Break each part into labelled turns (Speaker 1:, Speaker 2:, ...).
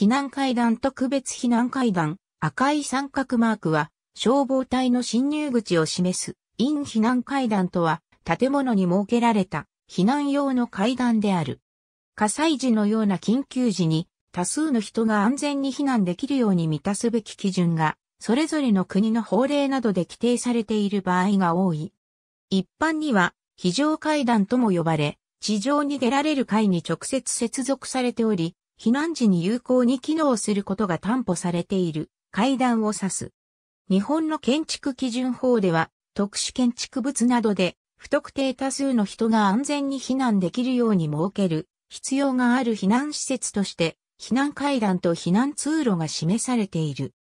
Speaker 1: 避難階段特別避難階段、赤い三角マークは、消防隊の侵入口を示す、イ避難階段とは、建物に設けられた、避難用の階段である。火災時のような緊急時に、多数の人が安全に避難できるように満たすべき基準が、それぞれの国の法令などで規定されている場合が多い。一般には、非常階段とも呼ばれ、地上に出られる階に直接接続されており、避難時に有効に機能することが担保されている階段を指す。日本の建築基準法では、特殊建築物などで、不特定多数の人が安全に避難できるように設ける必要がある避難施設として、避難階段と避難通路が示されている。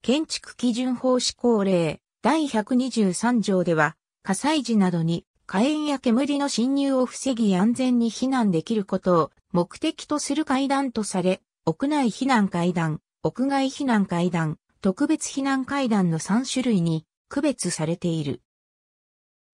Speaker 1: 建築基準法施行令第123条では、火災時などに火炎や煙の侵入を防ぎ安全に避難できることを目的とする階段とされ、屋内避難階段、屋外避難階段、特別避難階段の3種類に区別されている。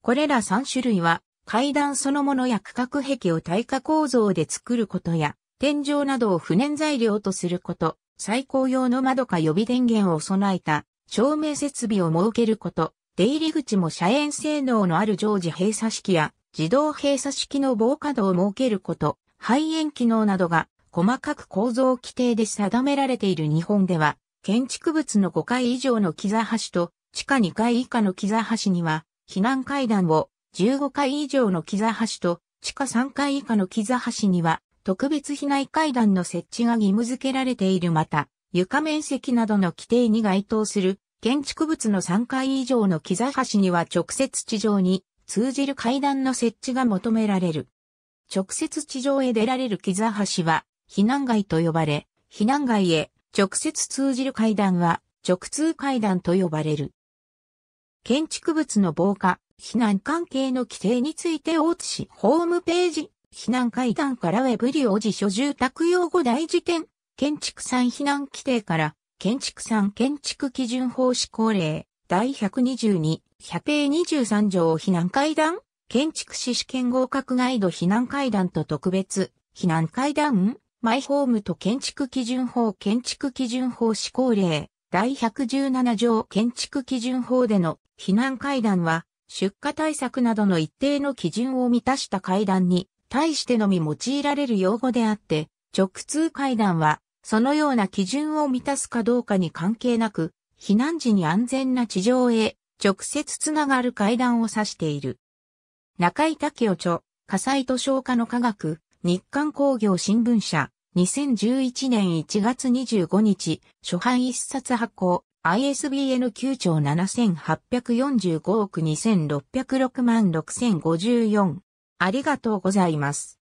Speaker 1: これら3種類は階段そのものや区画壁を耐火構造で作ることや、天井などを不燃材料とすること、最高用の窓か予備電源を備えた照明設備を設けること、出入り口も遮炎性能のある常時閉鎖式や自動閉鎖式の防火道を設けること、肺炎機能などが細かく構造規定で定められている日本では、建築物の5階以上の木座橋と地下2階以下の木座橋には、避難階段を15階以上の木座橋と地下3階以下の木座橋には、特別避難階段の設置が義務付けられているまた、床面積などの規定に該当する建築物の3階以上の木座橋には直接地上に通じる階段の設置が求められる。直接地上へ出られる木座橋は、避難街と呼ばれ、避難街へ直接通じる階段は、直通階段と呼ばれる。建築物の防火、避難関係の規定について大津市ホームページ、避難階段からウェブリオ辞書住宅用語大辞典、建築産避難規定から、建築産建築基準法施行令、第122、123条避難階段建築士試験合格ガイド避難階段と特別避難階段マイホームと建築基準法建築基準法施行令第117条建築基準法での避難階段は出荷対策などの一定の基準を満たした階段に対してのみ用いられる用語であって直通階段はそのような基準を満たすかどうかに関係なく避難時に安全な地上へ直接つながる階段を指している。中井武雄著、火災と消化の科学、日刊工業新聞社、2011年1月25日、初版一冊発行、ISBN 9兆7845億2606万6054。ありがとうございます。